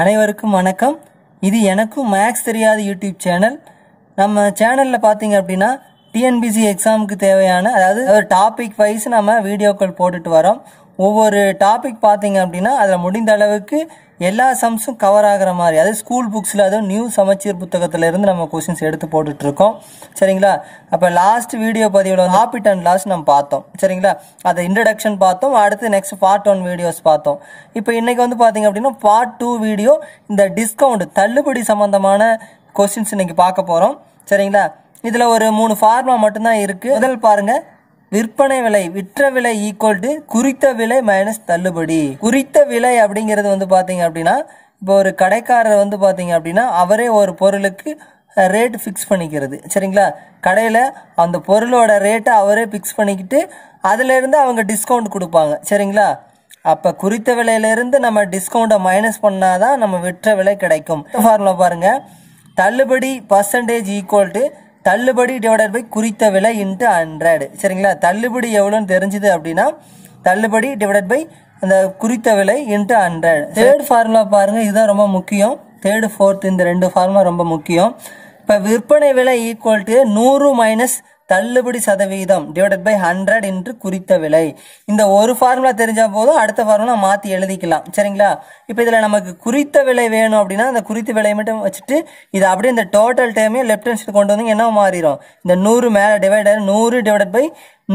அனைவருக்கும் வணக்கம் இது எனக்கும் மேக்ஸ் தெரியாத யூடியூப் சேனல் நம்ம சேனலில் பார்த்தீங்க அப்படின்னா டிஎன்பிசி எக்ஸாமுக்கு தேவையான அதாவது டாபிக் வைஸ் நம்ம வீடியோக்கள் போட்டுட்டு வரோம் ஒவ்வொரு டாபிக் பார்த்தீங்க அப்படின்னா அதில் முடிந்த அளவுக்கு எல்லா சம்ஸும் கவர் ஆகிற மாதிரி அதாவது ஸ்கூல் புக்ஸில் அதுவும் நியூ சமச்சீர் புத்தகத்திலேருந்து நம்ம கொஸ்டின்ஸ் எடுத்து போட்டுட்ருக்கோம் சரிங்களா அப்போ லாஸ்ட் வீடியோ பதிவில் ஹாபிட் அண்ட் லாஸ் நம்ம பார்த்தோம் சரிங்களா அதை இன்ட்ரடக்ஷன் பார்த்தோம் அடுத்து நெக்ஸ்ட் பார்ட் ஒன் வீடியோஸ் பார்த்தோம் இப்போ இன்றைக்கி வந்து பார்த்தீங்க அப்படின்னா பார்ட் டூ வீடியோ இந்த டிஸ்கவுண்ட் தள்ளுபடி சம்மந்தமான கொஸ்டின்ஸ் இன்றைக்கி பார்க்க போகிறோம் சரிங்களா இதில் ஒரு மூணு ஃபார்மா மட்டும்தான் இருக்குது முதல் பாருங்கள் விற்பனை விலை விற்ற விலை ஈக்குவல் டு குறித்த விலை மைனஸ் தள்ளுபடி குறித்த விலை அப்படிங்கிறது வந்து பார்த்தீங்க அப்படின்னா இப்போ ஒரு கடைக்காரர் வந்து பார்த்தீங்க அப்படின்னா அவரே ஒரு பொருளுக்கு ரேட்டு ஃபிக்ஸ் பண்ணிக்கிறது சரிங்களா கடையில் அந்த பொருளோட ரேட்டை அவரே ஃபிக்ஸ் பண்ணிக்கிட்டு அதிலேருந்து அவங்க டிஸ்கவுண்ட் கொடுப்பாங்க சரிங்களா அப்போ குறித்த விலையிலேருந்து நம்ம டிஸ்கவுண்ட்டை மைனஸ் பண்ணாதான் நம்ம விற்ற விலை கிடைக்கும் ஃபார்முலா பாருங்கள் தள்ளுபடி பர்சன்டேஜ் ஈக்குவல் டு தள்ளுபடி டிவைடட் பை குறித்த விலை இன்ட்டு ஹண்ட்ரட் சரிங்களா தள்ளுபடி எவ்வளோன்னு தெரிஞ்சுது அப்படின்னா தள்ளுபடி டிவைடட் பை அந்த குறித்த விலை இன்ட்டு ஹண்ட்ரட் தேர்ட் ஃபார்முலா பாருங்கள் இதுதான் ரொம்ப முக்கியம் தேர்டு ஃபோர்த் இந்த ரெண்டு ஃபார்முலா ரொம்ப முக்கியம் இப்போ விற்பனை விலை ஈக்குவல் டு நூறு மைனஸ் தள்ளுபடி சதவீதம் டிவைடட் பை ஹண்ட்ரட் என்று குறித்த விலை இந்த ஒரு ஃபார்முலா தெரிஞ்சால் போதும் அடுத்த ஃபார்முலா மாற்றி எழுதிக்கலாம் சரிங்களா இப்போ இதில் நமக்கு குறித்த விலை வேணும் அப்படின்னா அந்த குறித்த விலையை மட்டும் வச்சுட்டு இது அப்படியே இந்த டோட்டல் டைமே லெஃப்ட் ஹேண்ட் கொண்டு வந்து என்ன மாறிடும் இந்த நூறு மேலே டிவைடர் நூறு டிவைடட் பை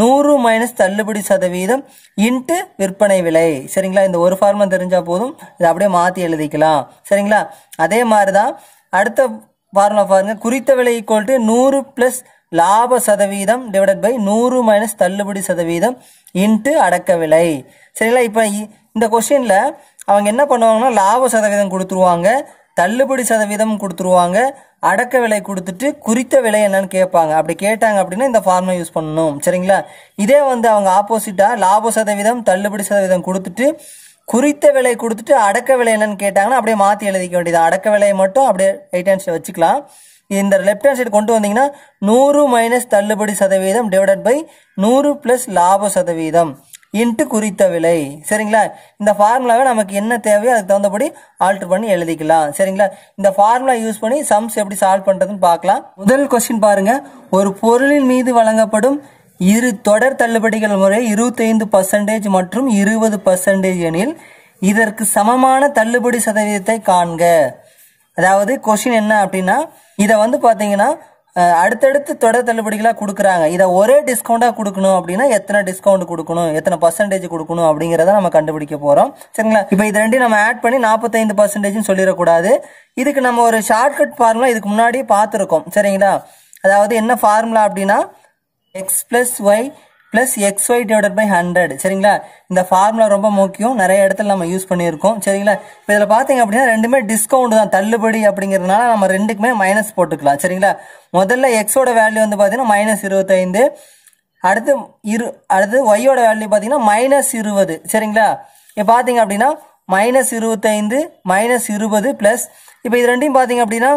நூறு மைனஸ் தள்ளுபடி சதவீதம் இன்ட்டு விற்பனை விலை சரிங்களா இந்த ஒரு ஃபார்முலா தெரிஞ்சால் போதும் இதை அப்படியே மாற்றி எழுதிக்கலாம் சரிங்களா அதே மாதிரி தான் அடுத்த ஃபார்முலா பாருங்கள் குறித்த விலை ஈக்குவல் டு நூறு ப்ளஸ் லாப சதவீதம் டிவைடட் பை நூறு மைனஸ் தள்ளுபடி சதவீதம் இன்ட்டு அடக்க விலை சரிங்களா இப்போ இந்த கொஸ்டினில் அவங்க என்ன பண்ணுவாங்கன்னா லாப சதவீதம் கொடுத்துருவாங்க தள்ளுபடி சதவீதம் கொடுத்துருவாங்க அடக்க விலை கொடுத்துட்டு குறித்த விலை என்னன்னு கேட்பாங்க அப்படி கேட்டாங்க அப்படின்னா இந்த ஃபார்மை யூஸ் பண்ணணும் சரிங்களா இதே வந்து அவங்க ஆப்போசிட்டாக லாப சதவீதம் தள்ளுபடி சதவீதம் கொடுத்துட்டு குறித்த விலை கொடுத்துட்டு அடக்க விலை என்னன்னு கேட்டாங்கன்னா அப்படியே மாற்றி எழுதிக்க வேண்டியது அடக்க விலையை மட்டும் அப்படியே ஐட்டன்ஸில் வச்சுக்கலாம் இந்த லெஃப்ட் ஹேண்ட் சைடு கொண்டு வந்தீங்கன்னா நூறு மைனஸ் தள்ளுபடி சதவீதம் டிவைடட் பை நூறு ப்ளஸ் லாப சதவீதம் இன்ட்டு குறித்த விலை சரிங்களா இந்த ஃபார்முலாவை நமக்கு என்ன தேவையோ அதுக்கு தகுந்தபடி ஆல்ட்ரு பண்ணி எழுதிக்கலாம் சரிங்களா இந்த ஃபார்முலா யூஸ் பண்ணி சம்ஸ் எப்படி சால்வ் பண்ணுறதுன்னு பார்க்கலாம் முதல் கொஸ்டின் பாருங்கள் ஒரு பொருளின் மீது வழங்கப்படும் இரு தொடர் தள்ளுபடிகள் முறை இருபத்தைந்து பர்சன்டேஜ் மற்றும் இருபது பர்சன்டேஜ் எனில் இதற்கு சமமான தள்ளுபடி சதவீதத்தை காண்க அதாவது கொஷின் என்ன அப்படின்னா இதை வந்து பார்த்தீங்கன்னா அடுத்தடுத்து தொடர் தள்ளுபடிகளாக கொடுக்குறாங்க இதை ஒரே டிஸ்கவுண்டாக கொடுக்கணும் அப்படின்னா எத்தனை டிஸ்கவுண்ட் கொடுக்கணும் எத்தனை பர்சன்டேஜ் கொடுக்கணும் அப்படிங்கிறத நம்ம கண்டுபிடிக்க போகிறோம் சரிங்களா இப்போ இது ரெண்டையும் நம்ம ஆட் பண்ணி நாற்பத்தைந்து பர்சன்டேஜ்னு சொல்லிடக்கூடாது இதுக்கு நம்ம ஒரு ஷார்ட்கட் ஃபார்முலா இதுக்கு முன்னாடி பார்த்துருக்கோம் சரிங்களா அதாவது என்ன ஃபார்முலா அப்படின்னா x plus y plus x y divided by hundred சரிங்களா இந்த ஃபார்முலா ரொம்ப முக்கியம் நிறைய இடத்துல நம்ம யூஸ் பண்ணியிருக்கோம் சரிங்களா இப்போ இதில் பார்த்தீங்க அப்படின்னா ரெண்டுமே டிஸ்கவுண்ட் தான் தள்ளுபடி அப்படிங்கிறதுனால நம்ம ரெண்டுக்குமே மைனஸ் போட்டுக்கலாம் சரிங்களா முதல்ல எக்ஸோட வேல்யூ வந்து பார்த்தீங்கன்னா மைனஸ் இருபத்தைந்து அடுத்து இரு அடுத்து ஒய்யோட வேல்யூ பார்த்தீங்கன்னா மைனஸ் இருபது சரிங்களா இப்போ பார்த்தீங்க அப்படின்னா மைனஸ் இருபத்தைந்து மைனஸ் இருபது ப்ளஸ் இப்போ இது ரெண்டையும் பார்த்தீங்க அப்படின்னா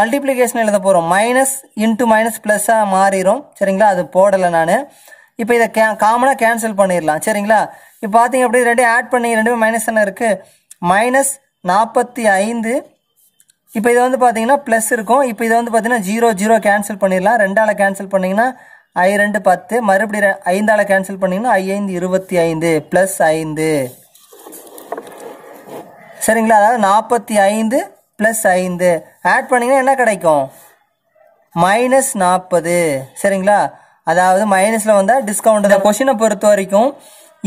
மல்டிப்ளிகேஷன் எழுத போகிறோம் மைனஸ் இன்ட்டு மைனஸ் ப்ளஸ்ஸாக மாறிடும் சரிங்களா அது போடலை நான் இப்போ இதை கே காமனாக கேன்சல் பண்ணிடலாம் சரிங்களா இப்போ பார்த்தீங்க அப்படி ரெண்டையும் ஆட் பண்ணி ரெண்டுமே மைனஸ் தானே இருக்குது மைனஸ் நாற்பத்தி ஐந்து இப்போ இதை வந்து பார்த்தீங்கன்னா ப்ளஸ் இருக்கும் இப்போ இதை வந்து பார்த்தீங்கன்னா ஜீரோ ஜீரோ கேன்சல் பண்ணிடலாம் ரெண்டால் கேன்சல் பண்ணிங்கன்னா ஐ ரெண்டு பத்து மறுபடியும் ஐந்தால் கேன்சல் பண்ணிங்கன்னா ஐந்து இருபத்தி ஐந்து ப்ளஸ் ஐந்து சரிங்களா அதாவது நாற்பத்தி ஐந்து ப்ளஸ் ஐந்து ஆட் பண்ணிங்கன்னா என்ன கிடைக்கும் மைனஸ் நாற்பது சரிங்களா அதாவது மைனஸில் வந்தால் டிஸ்கவுண்ட் இந்த கொஷினை பொறுத்த வரைக்கும்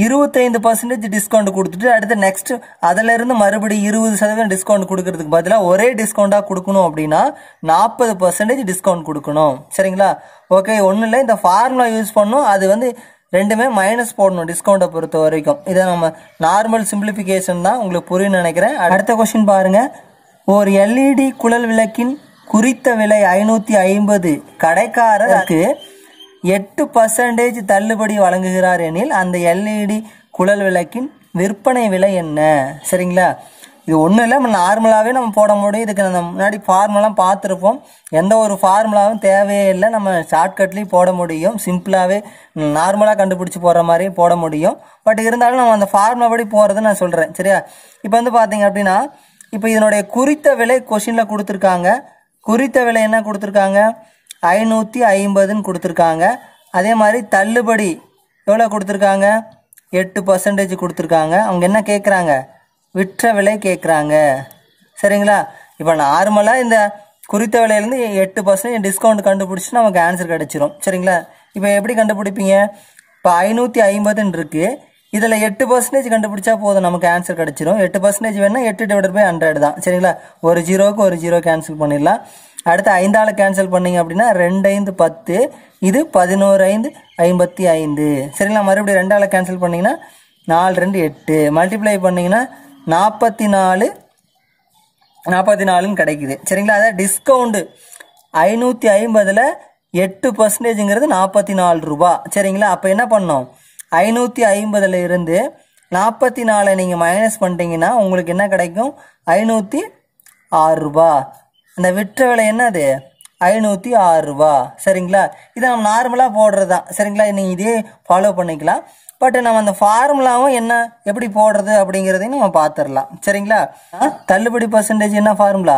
இருபத்தைந்து பர்சன்டேஜ் டிஸ்கவுண்ட் கொடுத்துட்டு அடுத்து நெக்ஸ்ட் அதிலிருந்து மறுபடியும் இருபது சதவீதம் டிஸ்கவுண்ட் கொடுக்கறதுக்கு பதிலாக ஒரே டிஸ்கவுண்டாக கொடுக்கணும் அப்படின்னா நாற்பது பர்சன்டேஜ் டிஸ்கவுண்ட் கொடுக்கணும் சரிங்களா ஓகே ஒன்றும் இல்லை இந்த ஃபார்முலா யூஸ் பண்ணோம் அது வந்து ரெண்டுமே மைனஸ் போடணும் டிஸ்கவுண்ட்டை பொறுத்த வரைக்கும் இதை நம்ம நார்மல் சிம்பிளிஃபிகேஷன் தான் உங்களுக்கு புரியும் நினைக்கிறேன் அடுத்த கொஸ்டின் பாருங்கள் ஒரு எல்இடி e குழல் விளக்கின் குறித்த விலை ஐநூற்றி ஐம்பது கடைக்காரருக்கு எட்டு பர்சன்டேஜ் தள்ளுபடி வழங்குகிறார் எனில் அந்த எல்இடி e குழல் விளக்கின் விற்பனை விலை என்ன சரிங்களா இது ஒன்றும் இல்லை நம்ம நார்மலாகவே நம்ம போட முடியும் இதுக்கு நம்ம முன்னாடி ஃபார்முலாம் பார்த்துருப்போம் எந்த ஒரு ஃபார்முலாவும் தேவையே இல்லை நம்ம ஷார்ட்கட்லேயும் போட முடியும் சிம்பிளாகவே நார்மலாக கண்டுபிடிச்சி போடுற மாதிரி போட முடியும் பட் இருந்தாலும் நம்ம அந்த ஃபார்முலா படி போகிறது நான் சொல்கிறேன் சரியா இப்போ வந்து பார்த்தீங்க அப்படின்னா இப்போ இதனுடைய குறித்த விலை கொஷினில் கொடுத்துருக்காங்க குறித்த விலை என்ன கொடுத்துருக்காங்க ஐநூற்றி ஐம்பதுன்னு கொடுத்துருக்காங்க அதே மாதிரி தள்ளுபடி எவ்வளோ கொடுத்துருக்காங்க எட்டு பர்சன்டேஜ் கொடுத்துருக்காங்க அவங்க என்ன கேட்குறாங்க விற்ற விலை கேட்குறாங்க சரிங்களா இப்போ நார்மலாக இந்த குறித்த விலையிலேருந்து எட்டு பர்சன்டேஜ் டிஸ்கவுண்ட் கண்டுபிடிச்சி நமக்கு ஆன்சர் கிடச்சிரும் சரிங்களா இப்போ எப்படி கண்டுபிடிப்பீங்க இப்போ ஐநூற்றி ஐம்பதுன்னு இருக்குது இதில் எட்டு பர்சன்டேஜ் கண்டுபிடிச்சா போதும் நமக்கு ஆன்சர் கிடச்சிரும் எட்டு பர்சன்டேஜ் வேணால் எட்டு டிவைட் பை ஹண்ட்ரட் தான் சரிங்களா ஒரு ஜீரோவுக்கு ஒரு ஜீரோ கேன்சல் பண்ணிடலாம் அடுத்து ஐந்தால் கேன்சல் பண்ணிங்க அப்படின்னா ரெண்டு ஐந்து பத்து இது பதினோரு ஐந்து ஐம்பத்தி ஐந்து சரிங்களா மறுபடியும் ரெண்டால் கேன்சல் பண்ணிங்கன்னா நாலு ரெண்டு எட்டு மல்டிப்ளை பண்ணிங்கன்னா நாற்பத்தி நாலு நாற்பத்தி நாலுன்னு கிடைக்குது சரிங்களா அதாவது டிஸ்கவுண்டு ஐநூற்றி ஐம்பதில் எட்டு பர்சன்டேஜுங்கிறது நாற்பத்தி நாலு ரூபா சரிங்களா அப்போ என்ன பண்ணோம் ஐநூற்றி ஐம்பதில் இருந்து நாற்பத்தி நாலு நீங்கள் மைனஸ் பண்ணிட்டீங்கன்னா உங்களுக்கு என்ன கிடைக்கும் ஐநூற்றி ஆறுரூபா அந்த விற்ற விலை என்னது ஐநூற்றி ஆறுரூபா சரிங்களா இதை நம்ம நார்மலாக போடுறது தான் சரிங்களா நீங்கள் இதே ஃபாலோ பண்ணிக்கலாம் பட் நம்ம அந்த ஃபார்முலாவும் என்ன எப்படி போடுறது அப்படிங்கிறதையும் நம்ம பார்த்துடலாம் சரிங்களா தள்ளுபடி பர்சன்டேஜ் என்ன ஃபார்முலா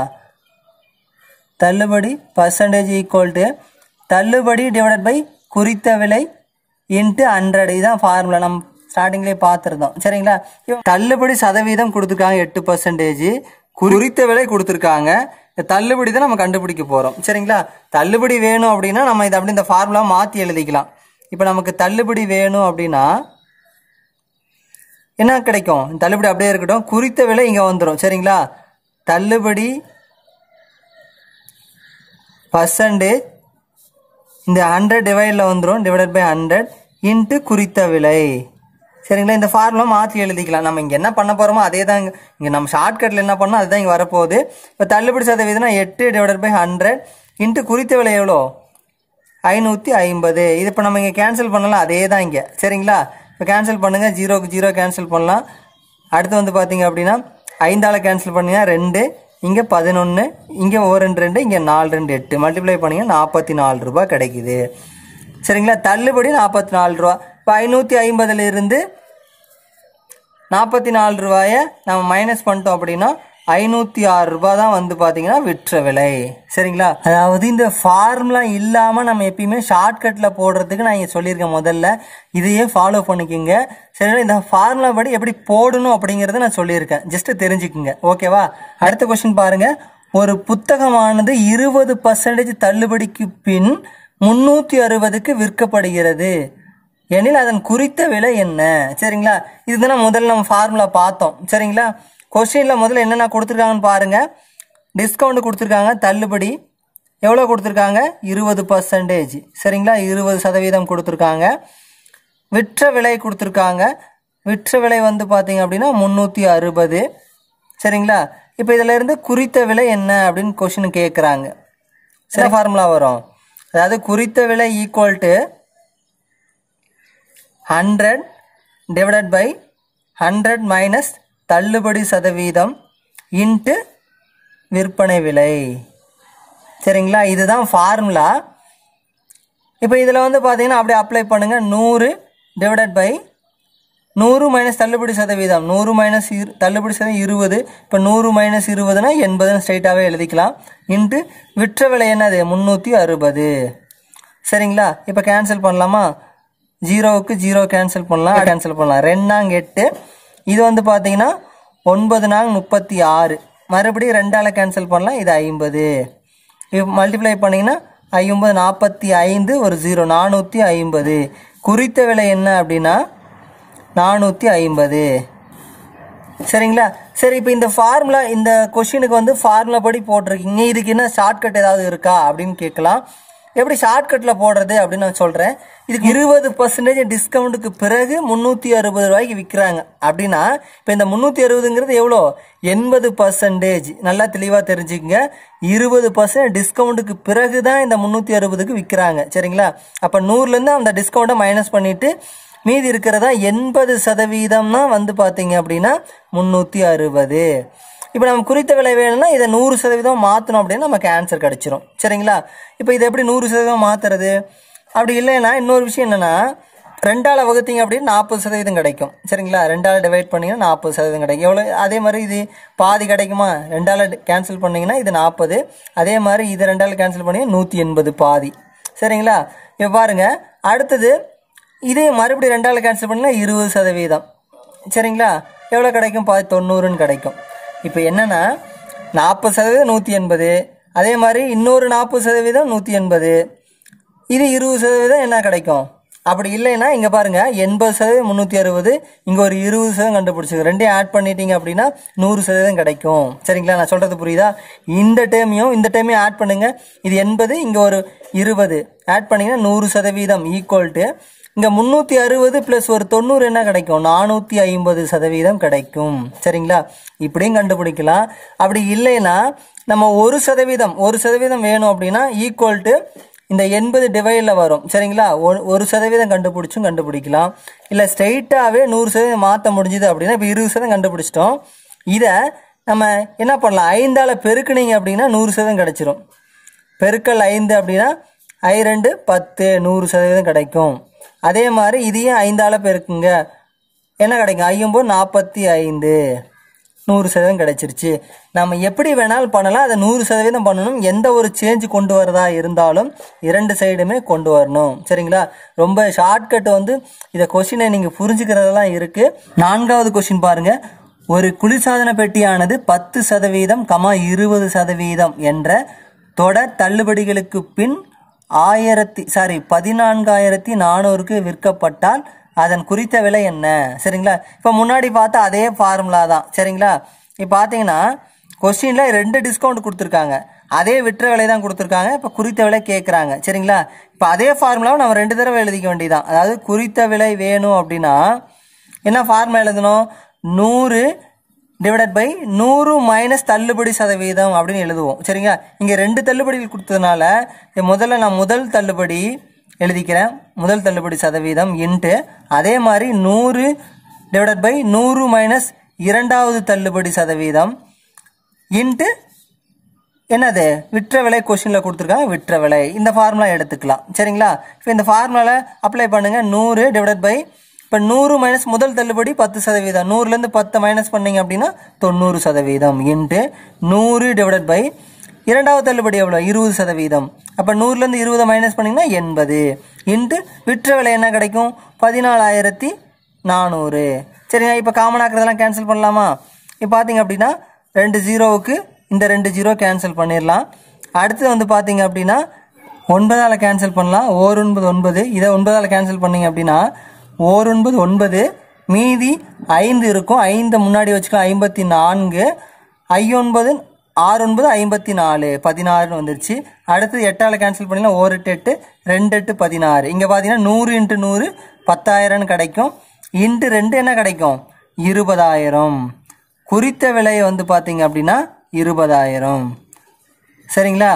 தள்ளுபடி பர்சன்டேஜ் ஈக்குவல் டு தள்ளுபடி டிவைடட் பை குறித்த விலை இன்ட்டு ஹண்ட்ரட் இதுதான் ஃபார்முலா நம்ம ஸ்டார்டிங்லேயே பார்த்துருந்தோம் சரிங்களா தள்ளுபடி சதவீதம் கொடுத்துருக்காங்க எட்டு பர்சன்டேஜ் குறித்த விலை கொடுத்துருக்காங்க தள்ளுபடி தான் நம்ம கண்டுபிடிக்க போகிறோம் சரிங்களா தள்ளுபடி வேணும் அப்படின்னா நம்ம இதை அப்படி இந்த ஃபார்முலா மாற்றி எழுதிக்கலாம் இப்போ நமக்கு தள்ளுபடி வேணும் அப்படின்னா என்ன கிடைக்கும் தள்ளுபடி அப்படியே இருக்கட்டும் குறித்த விலை இங்கே வந்துடும் சரிங்களா தள்ளுபடி பர்சன்டேஜ் இந்த ஹண்ட்ரட் டிவைடில் வந்துடும் டிவைடட் பை ஹண்ட்ரட் இன்ட்டு குறித்த விலை சரிங்களா இந்த ஃபார்முலா மாற்றி எழுதிக்கலாம் நம்ம இங்கே என்ன பண்ண போகிறோமோ அதே தான் இங்கே நம்ம ஷார்ட்கட்டில் என்ன பண்ணோம் அதுதான் இங்கே வரப்போகுது இப்போ தள்ளுபடி சதவீதம்னா எட்டு டிவைடட் பை ஹண்ட்ரட் இன்ட்டு குறித்த விலை எவ்வளோ ஐநூற்றி ஐம்பது இது இப்போ நம்ம இங்கே கேன்சல் பண்ணலாம் அதே தான் இங்கே சரிங்களா இப்போ கேன்சல் பண்ணுங்கள் ஜீரோக்கு ஜீரோ கேன்சல் பண்ணலாம் அடுத்து வந்து பார்த்தீங்க அப்படின்னா ஐந்தால் கேன்சல் பண்ணிங்கன்னா ரெண்டு இங்கே பதினொன்று இங்கே ஒரு ரெண்டு ரெண்டு இங்கே நாலு ரெண்டு எட்டு மல்டிப்ளை பண்ணிங்கன்னா நாற்பத்தி நாலு ரூபா கிடைக்குது சரிங்களா தள்ளுபடி நாற்பத்தி நாலு ரூபா இப்போ ஐநூற்றி ஐம்பதுலேருந்து நாற்பத்தி நாலு ரூபாயை நம்ம மைனஸ் பண்ணிட்டோம் அப்படின்னா ஐநூற்றி ஆறு ரூபா தான் வந்து பாத்தீங்கன்னா விற்ற விலை சரிங்களா அதாவது இந்த ஃபார்ம்லாம் இல்லாமல் நம்ம எப்பயுமே ஷார்ட்கட்டில் போடுறதுக்கு நான் இங்கே சொல்லியிருக்கேன் முதல்ல இதையே ஃபாலோ பண்ணிக்கோங்க சரிங்களா இந்த ஃபார்முலா படி எப்படி போடணும் அப்படிங்கிறத நான் சொல்லியிருக்கேன் ஜஸ்ட்டு தெரிஞ்சுக்குங்க ஓகேவா அடுத்த கொஸ்டின் பாருங்கள் ஒரு புத்தகமானது இருபது பர்சன்டேஜ் தள்ளுபடிக்கு பின் முன்னூத்தி அறுபதுக்கு விற்கப்படுகிறது எனில் அதன் குறித்த விலை என்ன சரிங்களா இதுதான் முதல்ல நம்ம ஃபார்முலா பார்த்தோம் சரிங்களா கொஸ்டினில் முதல்ல என்னென்ன கொடுத்துருக்காங்கன்னு பாருங்கள் டிஸ்கவுண்ட் கொடுத்துருக்காங்க தள்ளுபடி எவ்வளோ கொடுத்துருக்காங்க இருபது பர்சன்டேஜ் சரிங்களா இருபது சதவீதம் கொடுத்துருக்காங்க விற்ற விலை கொடுத்துருக்காங்க விற்ற விலை வந்து பார்த்திங்க அப்படின்னா முந்நூற்றி அறுபது சரிங்களா இப்போ இதிலேருந்து குறித்த விலை என்ன அப்படின்னு கொஷின் கேட்குறாங்க சில ஃபார்முலா வரும் அதாவது குறித்த விலை equal to hundred divided by hundred minus தள்ளுபடி சதவீதம் இன்ட்டு விற்பனை விலை சரிங்களா இதுதான் ஃபார்முலா இப்போ இதில் வந்து பார்த்தீங்கன்னா அப்படியே அப்ளை பண்ணுங்கள் நூறு டிவைடட் பை நூறு மைனஸ் தள்ளுபடி சதவீதம் நூறு மைனஸ் இரு தள்ளுபடி சதவீதம் இருபது இப்போ நூறு மைனஸ் இருபதுனா எண்பதுன்னு ஸ்ட்ரைட்டாகவே எழுதிக்கலாம் இன்ட்டு விற்ற விலை என்னது முந்நூற்றி அறுபது சரிங்களா இப்போ கேன்சல் பண்ணலாமா ஜீரோவுக்கு ஜீரோ கேன்சல் பண்ணலாம் கேன்சல் பண்ணலாம் ரெண்டாங்க எட்டு இது வந்து பார்த்தீங்கன்னா ஒன்பது நாங் முப்பத்தி ஆறு மறுபடியும் ரெண்டால் கேன்சல் பண்ணலாம் இது ஐம்பது இப்போ மல்டிப்ளை பண்ணிங்கன்னா ஐம்பது நாற்பத்தி ஐந்து ஒரு ஜீரோ நானூற்றி ஐம்பது குறித்த விலை என்ன அப்படின்னா நானூற்றி ஐம்பது சரிங்களா சரி இப்போ இந்த ஃபார்முலா இந்த கொஷினுக்கு வந்து ஃபார்முலா படி போட்டிருக்கீங்க இதுக்கு என்ன ஷார்ட்கட் ஏதாவது இருக்கா அப்படின்னு கேட்கலாம் எப்படி ஷார்ட்கட்டில் போடுறது அப்படின்னு நான் சொல்கிறேன் இதுக்கு இருபது பர்சன்டேஜ் டிஸ்கவுண்ட்டுக்கு பிறகு முந்நூற்றி அறுபது ரூபாய்க்கு விற்கிறாங்க அப்படின்னா இப்போ இந்த முந்நூற்றி அறுபதுங்கிறது எவ்வளோ எண்பது பர்சன்டேஜ் நல்லா தெளிவாக தெரிஞ்சுக்கங்க இருபது பர்சன்ட் டிஸ்கவுண்ட்டுக்கு பிறகு தான் இந்த முந்நூற்றி அறுபதுக்கு விற்கிறாங்க சரிங்களா அப்போ நூறுலேருந்து அந்த டிஸ்கவுண்ட்டை மைனஸ் பண்ணிவிட்டு மீதி இருக்கிறதா எண்பது சதவீதம்னா வந்து பார்த்தீங்க அப்படின்னா முந்நூற்றி அறுபது இப்போ நம்ம குறித்த விலை வேணும்னா இதை நூறு சதவீதம் மாற்றணும் அப்படின்னு நமக்கு ஆன்சர் கிடச்சிரும் சரிங்களா இப்போ இதை எப்படி நூறு சதவீதம் மாற்றுறது அப்படி இல்லைன்னா இன்னொரு விஷயம் என்னென்னா ரெண்டால் வகுத்தீங்க அப்படின்னு நாற்பது சதவீதம் கிடைக்கும் சரிங்களா ரெண்டால் டிவைட் பண்ணிங்கன்னா நாற்பது சதவீதம் கிடைக்கும் எவ்வளோ அதே மாதிரி இது பாதி கிடைக்குமா ரெண்டால் கேன்சல் பண்ணிங்கன்னா இது நாற்பது அதே மாதிரி இது ரெண்டால் கேன்சல் பண்ணிங்கன்னா நூற்றி எண்பது பாதி சரிங்களா இப்போ பாருங்கள் அடுத்தது இதே மறுபடியும் ரெண்டால் கேன்சல் பண்ணிங்கன்னா இருபது சதவீதம் சரிங்களா எவ்வளோ கிடைக்கும் பாதி தொண்ணூறுன்னு கிடைக்கும் இப்போ என்னென்னா நாற்பது சதவீதம் நூற்றி எண்பது அதே மாதிரி இன்னொரு நாற்பது சதவீதம் நூற்றி எண்பது இது இருபது சதவீதம் என்ன கிடைக்கும் அப்படி இல்லைன்னா இங்கே பாருங்கள் எண்பது சதவீதம் முந்நூற்றி அறுபது இங்கே ஒரு இருபது சதவீதம் கண்டுபிடிச்சிங்க ரெண்டையும் ஆட் பண்ணிட்டீங்க அப்படின்னா நூறு சதவீதம் கிடைக்கும் சரிங்களா நான் சொல்கிறது புரியுதா இந்த டைமையும் இந்த டைமையும் ஆட் பண்ணுங்கள் இது எண்பது இங்கே ஒரு இருபது ஆட் பண்ணிங்கன்னா நூறு சதவீதம் ஈக்குவல் டு இங்கே முந்நூற்றி அறுபது ப்ளஸ் ஒரு தொண்ணூறு என்ன கிடைக்கும் நானூற்றி ஐம்பது சதவீதம் கிடைக்கும் சரிங்களா இப்படியும் கண்டுபிடிக்கலாம் அப்படி இல்லைன்னா நம்ம ஒரு சதவீதம் ஒரு சதவீதம் வேணும் அப்படின்னா ஈக்குவல் டு இந்த எண்பது டிவைடில் வரும் சரிங்களா ஒரு சதவீதம் கண்டுபிடிச்சும் கண்டுபிடிக்கலாம் இல்லை ஸ்ட்ரெயிட்டாகவே நூறு சதவீதம் மாற்ற முடிஞ்சுது அப்படின்னா இப்போ இருபது சதவீதம் கண்டுபிடிச்சிட்டோம் இதை நம்ம என்ன பண்ணலாம் ஐந்தால் பெருக்குனீங்க அப்படின்னா நூறு சதவீதம் கிடச்சிரும் பெருக்கல் ஐந்து அப்படின்னா ஐ ரெண்டு பத்து நூறு சதவீதம் கிடைக்கும் அதே மாதிரி இதையும் ஐந்தால் பெருக்குங்க என்ன கிடைக்கும் ஐயும்போது நாற்பத்தி ஐந்து நூறு சதவீதம் கிடைச்சிருச்சு நம்ம எப்படி வேணாலும் பண்ணலாம் அதை நூறு சதவீதம் பண்ணணும் எந்த ஒரு சேஞ்ச் கொண்டு வரதா இருந்தாலும் இரண்டு சைடுமே கொண்டு வரணும் சரிங்களா ரொம்ப ஷார்ட்கட் வந்து இதை கொஷினை நீங்கள் புரிஞ்சுக்கிறதெல்லாம் இருக்குது நான்காவது கொஷின் பாருங்கள் ஒரு குளிர்சாதன பெட்டியானது பத்து சதவீதம் கமா இருபது சதவீதம் என்ற தொடர் தள்ளுபடிகளுக்கு பின் ஆயிரத்தி சாரி பதினான்காயிரத்தி நானூறுக்கு விற்கப்பட்டால் அதன் குறித்த விலை என்ன சரிங்களா இப்போ முன்னாடி பார்த்தா அதே ஃபார்முலா தான் சரிங்களா இப்போ பார்த்தீங்கன்னா கொஸ்டினில் ரெண்டு டிஸ்கவுண்ட் கொடுத்துருக்காங்க அதே விற்ற விலை தான் கொடுத்துருக்காங்க இப்போ குறித்த விலை கேட்குறாங்க சரிங்களா இப்போ அதே ஃபார்முலாவை நம்ம ரெண்டு தடவை எழுதிக்க வேண்டியதான் அதாவது குறித்த விலை வேணும் அப்படின்னா என்ன ஃபார்முலா எழுதணும் நூறு டிவைடட் பை நூறு மைனஸ் தள்ளுபடி சதவீதம் அப்படின்னு எழுதுவோம் சரிங்களா இங்கே ரெண்டு தள்ளுபடிகள் கொடுத்ததுனால முதல்ல நான் முதல் தள்ளுபடி எழுதிக்கிறேன் முதல் தள்ளுபடி சதவீதம் இன்ட்டு அதே மாதிரி நூறு டிவைடட் பை நூறு மைனஸ் இரண்டாவது தள்ளுபடி சதவீதம் இன்ட்டு என்னது விற்ற விலை கொஷினில் கொடுத்துருக்காங்க விற்ற விலை இந்த ஃபார்முலா எடுத்துக்கலாம் சரிங்களா இப்போ இந்த ஃபார்முலாவில் அப்ளை பண்ணுங்கள் நூறு டிவைடட் பை இப்போ நூறு மைனஸ் முதல் தள்ளுபடி பத்து சதவீதம் நூறுலேருந்து பத்து மைனஸ் பண்ணிங்க அப்படின்னா தொண்ணூறு சதவீதம் இன்ட்டு நூறு டிவைடட் பை இரண்டாவது தள்ளுபடி எவ்வளோ இருபது சதவீதம் அப்போ நூறுலேருந்து இருபது மைனஸ் பண்ணிங்கன்னா எண்பது இன்ட்டு விற்ற விலை என்ன கிடைக்கும் பதினாலாயிரத்தி நானூறு சரிங்க இப்போ காமனாக்கிறதெல்லாம் கேன்சல் பண்ணலாமா இப்போ பார்த்தீங்க அப்படின்னா ரெண்டு ஜீரோவுக்கு இந்த ரெண்டு ஜீரோ கேன்சல் பண்ணிடலாம் அடுத்தது வந்து பார்த்தீங்க அப்படின்னா ஒன்பதால் கேன்சல் பண்ணலாம் ஓர் ஒன்பது ஒன்பது இதை ஒன்பதால் கேன்சல் பண்ணிங்க அப்படின்னா ஓர் ஒன்பது ஒன்பது மீதி ஐந்து இருக்கும் ஐந்து முன்னாடி வச்சுக்கோ ஐம்பத்தி நான்கு ஐயொன்பது ஆறு ஒன்பது ஐம்பத்தி நாலு பதினாறுன்னு வந்துருச்சு அடுத்தது எட்டால் கேன்சல் பண்ணிங்கன்னா ஒரு எட்டு எட்டு ரெண்டு எட்டு பதினாறு இங்கே பார்த்தீங்கன்னா நூறு இன்ட்டு நூறு பத்தாயிரம்னு கிடைக்கும் இன்ட்டு ரெண்டு என்ன கிடைக்கும் இருபதாயிரம் குறித்த விலை வந்து பார்த்தீங்க அப்படின்னா இருபதாயிரம் சரிங்களா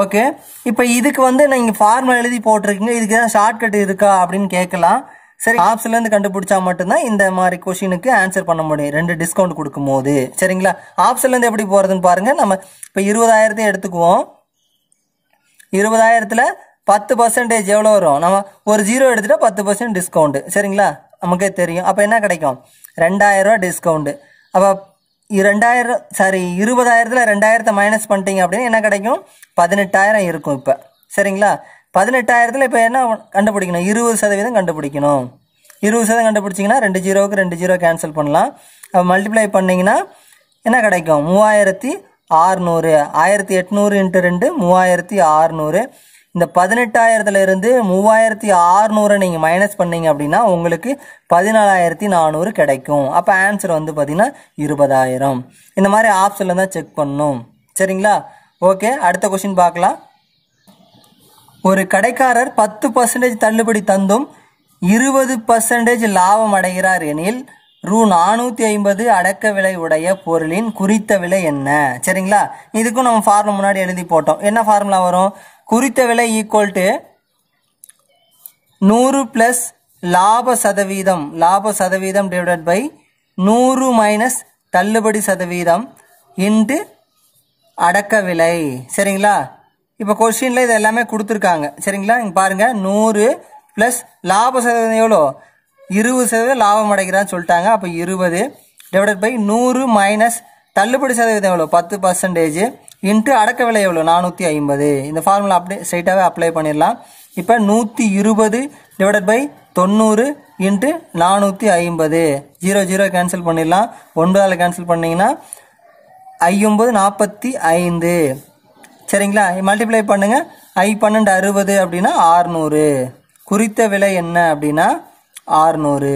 ஓகே இப்போ இதுக்கு வந்து நீங்கள் ஃபார்மலா எழுதி போட்டிருக்கீங்க இதுக்கு ஏதாவது ஷார்ட்கட் இருக்கா அப்படின்னு கேட்கலாம் சரி ஆப்ஸ்லேருந்து கண்டுபிடிச்சா மட்டும்தான் இந்த மாதிரி கொஷினுக்கு ஆன்சர் பண்ண முடியும் ரெண்டு டிஸ்கவுண்ட் கொடுக்கும் போது சரிங்களா ஆப்ஸ்லேருந்து எப்படி போகிறதுன்னு பாருங்கள் நம்ம இப்போ இருபதாயிரத்தையும் எடுத்துக்குவோம் இருபதாயிரத்தில் பத்து பர்சன்டேஜ் எவ்வளோ வரும் நம்ம ஒரு ஜீரோ எடுத்துகிட்டா பத்து பர்சன்ட் டிஸ்கவுண்ட் சரிங்களா நமக்கே தெரியும் அப்போ என்ன கிடைக்கும் ரெண்டாயிரரூவா டிஸ்கவுண்ட் அப்போ ரெண்டாயிரம் சாரி இருபதாயிரத்தில் ரெண்டாயிரத்தை மைனஸ் பண்ணிட்டீங்க அப்படின்னு என்ன கிடைக்கும் பதினெட்டாயிரம் இருக்கும் இப்போ சரிங்களா பதினெட்டாயிரத்தில் இப்போ என்ன கண்டுபிடிக்கணும் இருபது சதவீதம் கண்டுபிடிக்கணும் இருபது சதவீதம் கண்டுபிடிச்சிங்கன்னா ரெண்டு ஜீரோவுக்கு ரெண்டு ஜீரோ கேன்சல் பண்ணலாம் அப்போ மல்டிப்ளை பண்ணிங்கன்னா என்ன கிடைக்கும் மூவாயிரத்தி ஆறுநூறு ஆயிரத்தி எட்நூறு இன்ட்டு ரெண்டு மூவாயிரத்தி ஆறுநூறு இந்த பதினெட்டாயிரத்துலேருந்து மூவாயிரத்தி ஆறுநூறை நீங்கள் மைனஸ் பண்ணீங்க அப்படின்னா உங்களுக்கு பதினாலாயிரத்தி நானூறு கிடைக்கும் அப்போ ஆன்சர் வந்து பார்த்திங்கன்னா இருபதாயிரம் இந்த மாதிரி ஆப்ஷனில் தான் செக் பண்ணும் சரிங்களா ஓகே அடுத்த கொஷின் பார்க்கலாம் ஒரு கடைக்காரர் பத்து பர்சன்டேஜ் தள்ளுபடி தந்தும் இருபது பர்சன்டேஜ் லாபம் அடைகிறார் எனில் ரூ நானூற்றி ஐம்பது அடக்க விலை உடைய பொருளின் குறித்த விலை என்ன சரிங்களா இதுக்கும் நம்ம ஃபார்முலா முன்னாடி எழுதி போட்டோம் என்ன ஃபார்முலா வரும் குறித்த விலை ஈக்குவல் டு நூறு ப்ளஸ் லாப சதவீதம் லாப சதவீதம் டிவைடட் பை நூறு மைனஸ் தள்ளுபடி சதவீதம் இன்ட்டு அடக்க விலை சரிங்களா இப்போ கொஸ்டினில் இது எல்லாமே கொடுத்துருக்காங்க சரிங்களா இங்கே பாருங்கள் நூறு ப்ளஸ் லாப சதவீதம் எவ்வளோ இருபது சதவீதம் லாபம் அடைக்கிறான்னு சொல்லிட்டாங்க அப்போ இருபது டிவைடட் பை நூறு மைனஸ் தள்ளுபடி சதவீதம் எவ்வளோ பத்து பர்சன்டேஜ் இன்ட்டு அடக்க விலை எவ்வளோ நானூற்றி ஐம்பது இந்த ஃபார்முலா அப்டே ஸ்ட்ரைட்டாகவே அப்ளை பண்ணிடலாம் இப்போ நூற்றி இருபது டிவைடட் பை தொண்ணூறு இன்ட்டு நானூற்றி ஐம்பது ஜீரோ ஜீரோ கேன்சல் பண்ணிடலாம் ஒன்பதால் கேன்சல் பண்ணிங்கன்னா ஐம்பது நாற்பத்தி ஐந்து சரிங்களா மல்டிப்ளை பண்ணுங்கள் ஐ பன்னெண்டு அறுபது அப்படின்னா ஆறுநூறு குறித்த விலை என்ன அப்படின்னா ஆறுநூறு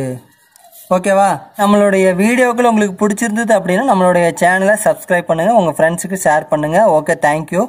ஓகேவா நம்மளுடைய வீடியோக்கள் உங்களுக்கு பிடிச்சிருந்தது அப்படின்னா நம்மளுடைய சேனலை சப்ஸ்கிரைப் பண்ணுங்கள் உங்கள் ஃப்ரெண்ட்ஸுக்கு ஷேர் பண்ணுங்கள் ஓகே தேங்க்யூ